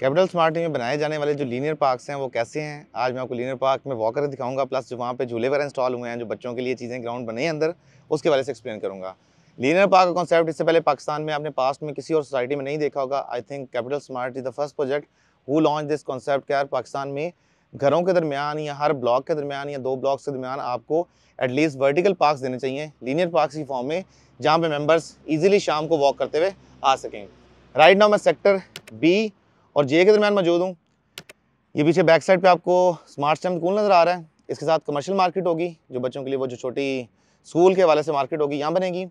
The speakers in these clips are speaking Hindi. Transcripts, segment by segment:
कैपिटल स्मार्ट में बनाए जाने वाले जो लीनियर पार्क्स हैं वो कैसे हैं आज मैं आपको लीनियर पार्क में वॉकर दिखाऊंगा प्लस जो वहाँ पे झूले वगैरह इंस्टॉल हुए हैं जो बच्चों के लिए चीज़ें ग्राउंड बने हैं अंदर उसके बारे से एक्सप्लेन करूँगा लीनियर पार्क का कॉन्सेप्ट इससे पहले पाकिस्तान में आपने पास्ट में किसी और सोसाइटी में नहीं देखा होगा I think Capital Smart is the first project who launch this concept यार पाकिस्तान में घरों के दरमियान या हर ब्लॉक के दरमियान या दो ब्लॉक्स के दरमियान आपको एटलीस्ट वर्टिकल पार्क्स देने चाहिए लीनियर पार्क्स की फॉर्म में जहाँ पे मेंबर्स इजीली शाम को वॉक करते हुए आ सकें राइट नाउ मैं सेक्टर बी और जे के दरमियान मौजूद हूँ ये पीछे बैक साइड पे आपको स्मार्ट स्टैम स्कूल नज़र आ रहा है इसके साथ कमर्शियल मार्केट होगी जो बच्चों के लिए वो जो छोटी स्कूल के हवाले से मार्केट होगी यहाँ बनेगी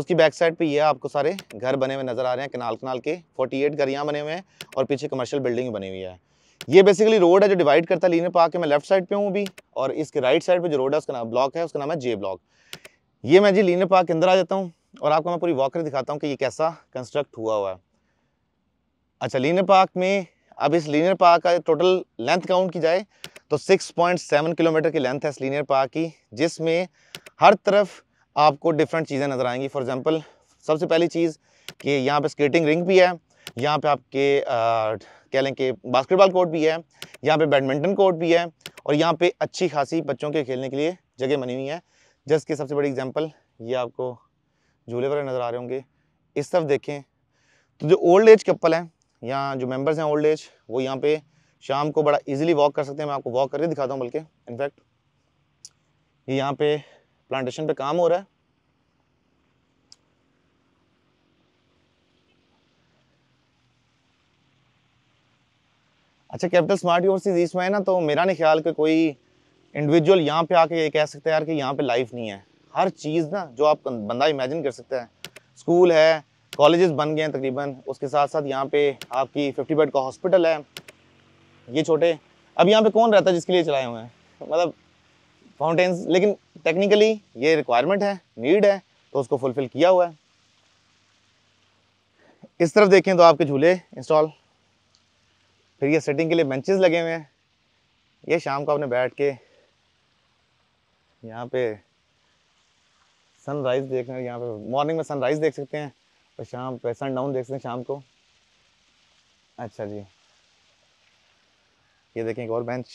उसकी बैक साइड पे ये आपको सारे घर बने हुए नज़र आ रहे हैं कनाल कनाल के 48 घर यहाँ बने हुए हैं और पीछे कमर्शियल बिल्डिंग बनी हुई है ये बेसिकली रोड है जो डिवाइड करता है लीनर पार्क के मैं लेफ्ट साइड पर हूँ अभी और इसके राइट साइड पर जो रोड है उसका नाम ब्लॉक है उसका नाम है जे ब्लॉक ये मैं जी लीनर पार्क के अंदर आ जाता हूँ और आपको मैं पूरी वॉकर दिखाता हूँ कि ये कैसा कंस्ट्रक्ट हुआ हुआ है अच्छा लीनर पार्क में अब इस लीनियर पार्क का टोटल लेंथ काउंट की जाए तो 6.7 किलोमीटर की लेंथ है इस लीनियर पार्क की जिसमें हर तरफ आपको डिफरेंट चीज़ें नज़र आएंगी फॉर एग्जांपल सबसे पहली चीज़ कि यहाँ पे स्केटिंग रिंग भी है यहाँ पे आपके कह लें कि बास्केटबॉल कोर्ट भी है यहाँ पे बैडमिंटन कोर्ट भी है और यहाँ पे अच्छी खासी बच्चों के खेलने के लिए जगह बनी हुई है जिसकी सबसे बड़ी एग्जाम्पल ये आपको झूले वगैरह नज़र आ रहे होंगे इस तरफ देखें तो जो ओल्ड एज कपल हैं यहाँ जो मेम्बर्स हैं ओल्ड एज वो यहाँ पे शाम को बड़ा इजीली वॉक कर सकते हैं मैं आपको वॉक करके दिखाता हूँ बल्कि इनफैक्ट ये यहाँ पे प्लांटेशन पे काम हो रहा है अच्छा कैपिटल स्मार्ट यूनिवर्सिटी इसमें में है ना तो मेरा नहीं ख्याल कि कोई इंडिविजुअल यहाँ पे आके ये कह सकता है यार कि यहाँ पे लाइफ नहीं है हर चीज़ ना जो आप बंदा इमेजिन कर सकता है स्कूल है कॉलेजेस बन गए हैं तकरीबन उसके साथ साथ यहाँ पे आपकी फिफ्टी बेड का हॉस्पिटल है ये छोटे अब यहाँ पे कौन रहता है जिसके लिए चलाए हुए हैं मतलब फाउंटेन्स लेकिन टेक्निकली ये रिक्वायरमेंट है नीड है तो उसको फुलफिल किया हुआ है इस तरफ देखें तो आपके झूले इंस्टॉल फिर ये सेटिंग के लिए बेंचेस लगे हुए हैं ये शाम को आपने बैठ के यहाँ पे सनराइज़ देखना यहाँ पे मॉर्निंग में सनराइज़ देख सकते हैं तो शाम सन डाउन देख सकते हैं शाम को अच्छा जी ये देखें एक और बेंच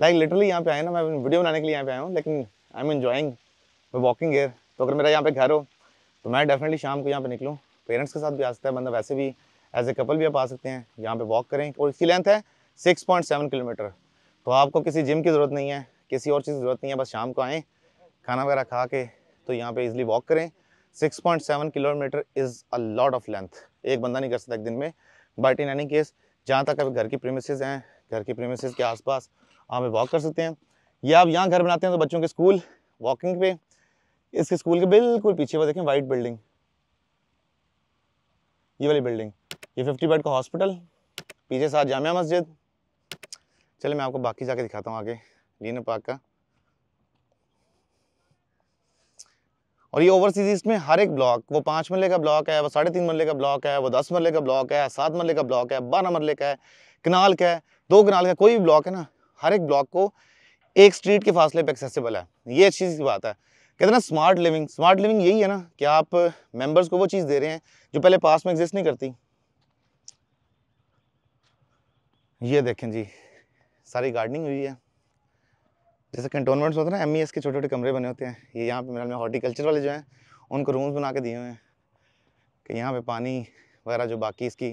लाइक लिटरली यहाँ पे आए ना मैं वीडियो बनाने के लिए यहाँ पे आया हूँ लेकिन I am enjoying walking air तो अगर मेरा यहाँ पे घर हो तो मैं डेफिनेटली शाम को यहाँ पे निकलूँ पेरेंट्स के साथ भी आ सकता है बंदा मतलब वैसे भी एज ए कपल भी आप आ सकते हैं यहाँ पे वॉक करें और इसकी लेंथ है 6.7 किलोमीटर तो आपको किसी जिम की ज़रूरत नहीं है किसी और चीज़ की ज़रूरत नहीं है बस शाम को आएँ खाना वगैरह खा के तो यहाँ पे इजली वॉक करें 6.7 kilometre is a lot of length एक बंदा नहीं कर सकता एक दिन में बट इन एनी केस जहाँ तक अभी घर की प्रेमिसेज हैं घर की प्रेमिसेज के आसपास आप वॉक कर सकते हैं या आप यहाँ घर बनाते हैं तो बच्चों के स्कूल वॉकिंग पे इसके स्कूल के बिल्कुल पीछे वो देखें वाइट बिल्डिंग ये वाली बिल्डिंग ये फिफ्टी बेड का हॉस्पिटल पीछे साथ जामिया मस्जिद चले मैं आपको बाकी जाके दिखाता हूँ आगे लीना पार्क का और ये ओवरसीज इसमें हर एक ब्लॉक वो पाँच मरले का ब्लॉक है वो साढ़े तीन मरले का ब्लॉक है वो दस मरले का ब्लॉक है सात मरले का ब्लॉक है बारह मरले का है कनाल का है दो कनाल का कोई भी ब्लॉक है ना हर एक ब्लॉक को एक स्ट्रीट के फासले पे एक्सेसिबल है ये अच्छी सी बात है कहते ना स्मार्ट लिविंग स्मार्ट लिविंग यही है ना कि आप मेम्बर्स को वो चीज़ दे रहे हैं जो पहले पास में एग्जिस्ट नहीं करती ये देखें जी सारी गार्डनिंग हुई है जैसे कंटोनमेंट्स होते हैं ना एम e के छोटे छोटे कमरे बने होते हैं ये यहाँ पे मेरे में हॉर्टिकल्चर वाले जो हैं उनको रूम्स बना के दिए हुए हैं कि यहाँ पे पानी वगैरह जो बाकी इसकी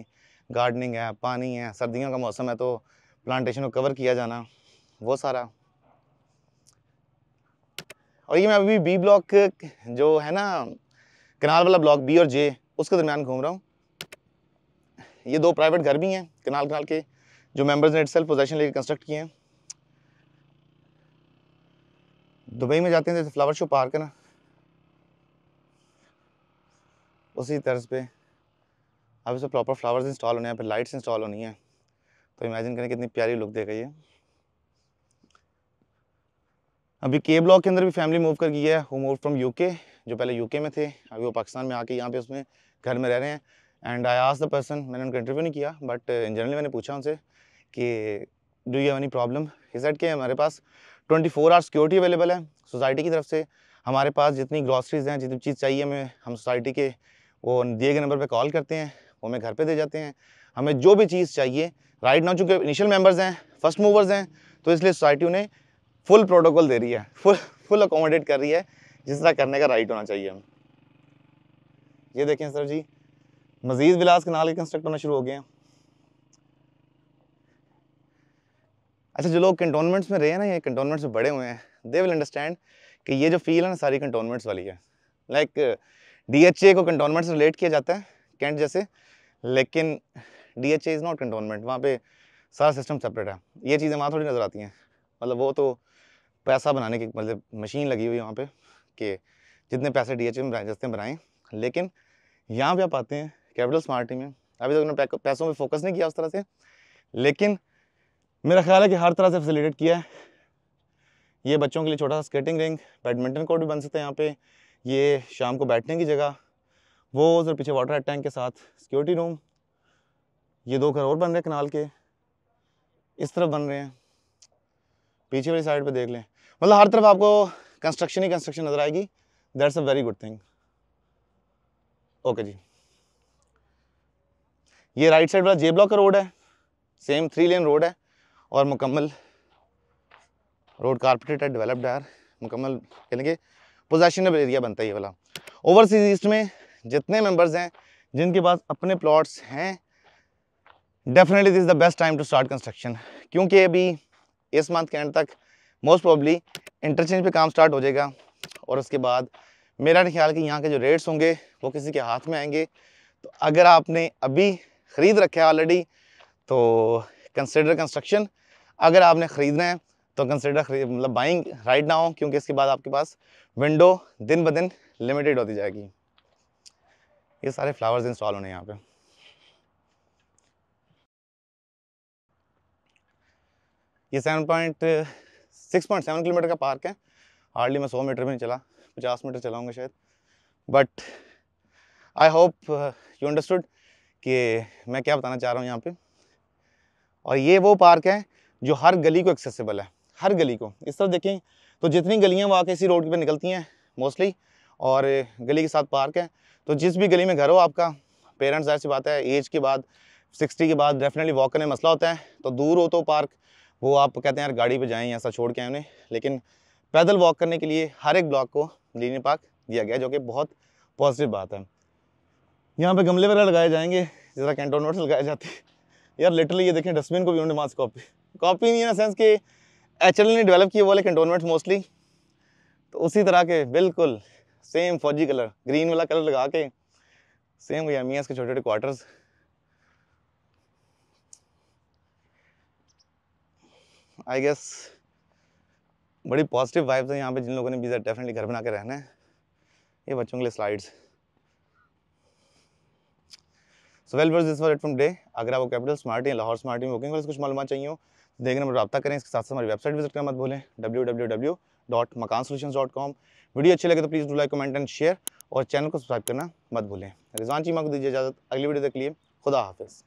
गार्डनिंग है पानी है सर्दियों का मौसम है तो प्लांटेशन को कवर किया जाना वो सारा और ये मैं अभी बी ब्लॉक जो है ना कनाल वाला ब्लॉक बी और जे उसके दरमियान घूम रहा हूँ ये दो प्राइवेट घर भी हैं कनाल कनाल के जो मेम्बर्स ने इट सेल्फ पोजेशन लेकर कंस्ट्रक्ट किए हैं दुबई में जाते हैं जैसे फ्लावर शो पार्क है ना उसी तर्ज पे अब इसमें प्रॉपर फ्लावर्स इंस्टॉल होने हैं फिर लाइट्स इंस्टॉल होनी है तो इमेजिन करें कितनी प्यारी लुक देगा ये अभी के ब्लॉक के अंदर भी फैमिली मूव कर गई है वो मूव फ्रॉम यूके जो पहले यूके में थे अभी वो पाकिस्तान में आके यहाँ पे उसमें घर में रह रहे हैं एंड आई आज द पर्सन मैंने उनका इंटरव्यू नहीं किया बट जनरली uh, मैंने पूछा उनसे कि do you have any problem is that के हमारे पास twenty four hour security available है सोसाइटी की तरफ से हमारे पास जितनी ग्रॉसरीज़ हैं जितनी चीज़ चाहिए हमें हम सोसाइटी के वो दिए गए नंबर पर कॉल करते हैं वो हमें घर पर दे जाते हैं हमें जो भी चीज़ चाहिए राइट नाउ चूँकि इनिशियल मेम्बर्स हैं फर्स्ट मूवर्स हैं तो इसलिए सोसाइटी उन्हें फुल प्रोटोकॉल दे रही है फुल फुल अकोमोडेट कर रही है जिस तरह करने का राइट होना चाहिए हमें ये देखें सर जी मज़ीद विलास कनाल के कंस्ट्रक्ट होना शुरू हो गए हैं अच्छा जो लोग कंटोनमेंट्स में रहे हैं ना ये कंटोनमेंट्स में बड़े हुए हैं दे विल अंडरस्टैंड कि ये जो फील है ना सारी कंटोनमेंट्स वाली है लाइक डी एच ए को कंटोनमेंट्स रिलेट किया जाता है कैंट जैसे लेकिन D H A is not cantonment वहाँ पे सारा सिस्टम सेपरेट है ये चीज़ें वहाँ थोड़ी नज़र आती हैं मतलब वो तो पैसा बनाने की मतलब मशीन लगी हुई है वहाँ पर कि जितने पैसे डी एच ए में बनाए जितने बनाएँ लेकिन यहाँ पे आप आते हैं कैपिटल स्मार्टी में अभी तक उन्होंने पैसों पर फोकस नहीं किया उस तरह से लेकिन मेरा ख्याल है कि हर तरह से फैसिलिटेट किया है ये बच्चों के लिए छोटा सा स्केटिंग रिंग बैडमिंटन कोर्ट भी बन सकते हैं यहाँ पे ये शाम को बैठने की जगह वो और पीछे वाटर टैंक के साथ सिक्योरिटी रूम ये दो घर और बन रहे कनाल के इस तरफ बन रहे हैं पीछे वाली साइड पे देख लें मतलब हर तरफ आपको कंस्ट्रक्शन ही कंस्ट्रक्शन नज़र आएगी that's a very good thing okay जी ये राइट साइड वाला जे ब्लॉक का रोड है सेम थ्री लेन रोड है और मुकम्मल रोड कारपेटेड है डेवलप्ड है मुकम्मल कहेंगे पोजेशनेबल एरिया बनता है ये वाला ओवरसीज ईस्ट में जितने मेंबर्स हैं जिनके पास अपने प्लॉट्स हैं definitely this the best time to start construction क्योंकि अभी इस मंथ के एंड तक मोस्ट प्रॉब्ली इंटरचेंज पे काम स्टार्ट हो जाएगा और उसके बाद मेरा ख्याल कि यहाँ के जो रेट्स होंगे वो किसी के हाथ में आएंगे तो अगर आपने अभी ख़रीद रखा है ऑलरेडी तो कंसिडर कंस्ट्रक्शन अगर आपने ख़रीदना है तो कंसिडर मतलब बाइंग राइट ना हो क्योंकि इसके बाद आपके पास विंडो दिन ब दिन लिमिटेड होती जाएगी ये सारे फ्लावर्स इंस्टॉल होने यहाँ पे ये seven point six point seven kilometre का पार्क है हार्डली मैं सौ मीटर भी नहीं चला पचास मीटर चलाऊंगा शायद but I hope you understood कि मैं क्या बताना चाह रहा हूँ यहाँ पे और ये वो पार्क है जो हर गली को एक्सेसिबल है हर गली को इस तरफ देखें तो जितनी गलियाँ वहाँ के इसी रोड पर निकलती हैं मोस्टली और गली के साथ पार्क है तो जिस भी गली में घर हो आपका पेरेंट्स ऐसी बात है एज के बाद सिक्सटी के बाद डेफिनेटली वॉक करने में मसला होता है तो दूर हो तो पार्क वो आप कहते हैं यार गाड़ी पे जाएं ऐसा छोड़ के आए उन्हें लेकिन पैदल वॉक करने के लिए हर एक ब्लॉक को लीनी पार्क दिया गया जो कि बहुत पॉजिटिव बात है यहाँ पे गमले वगैरह लगाए जाएंगे जिस तरह कैंटोनोट्स लगाए जाते हैं यार लिटरली ये देखें डस्टबिन को भी उन्होंने मास्क कॉपी कॉपी नहीं है ना सेंस कि एच ने डेवलप किए वाले कंटोनमेंट्स मोस्टली तो उसी तरह के बिल्कुल सेम फौजी कलर ग्रीन वाला कलर लगा के सेम वही मियाँ इसके छोटे छोटे क्वार्टर्स आई गेस बड़ी पॉजिटिव वाइब्स है यहाँ पे जिन लोगों ने बीजा डेफिनेटली घर बना के रहना है ये बच्चों के लिए slides so well was this was it from day अगर आपको कैपिटल स्मार्ट या लाहौर स्मार्ट में बुकिंग कुछ मालूम चाहिए तो देखने में रब्ता करें इसके साथ साथ हमारी वेबसाइट विजिट करना मत भूलें W W W dot Makaan solution dot com video अच्छी लगे तो please do like comment and share और चैनल को सब्सक्राइब करना मत भूलें रिजवान चीमा को दीजिए इजाज़त अगली वीडियो तक लिए खुदा हाफिज़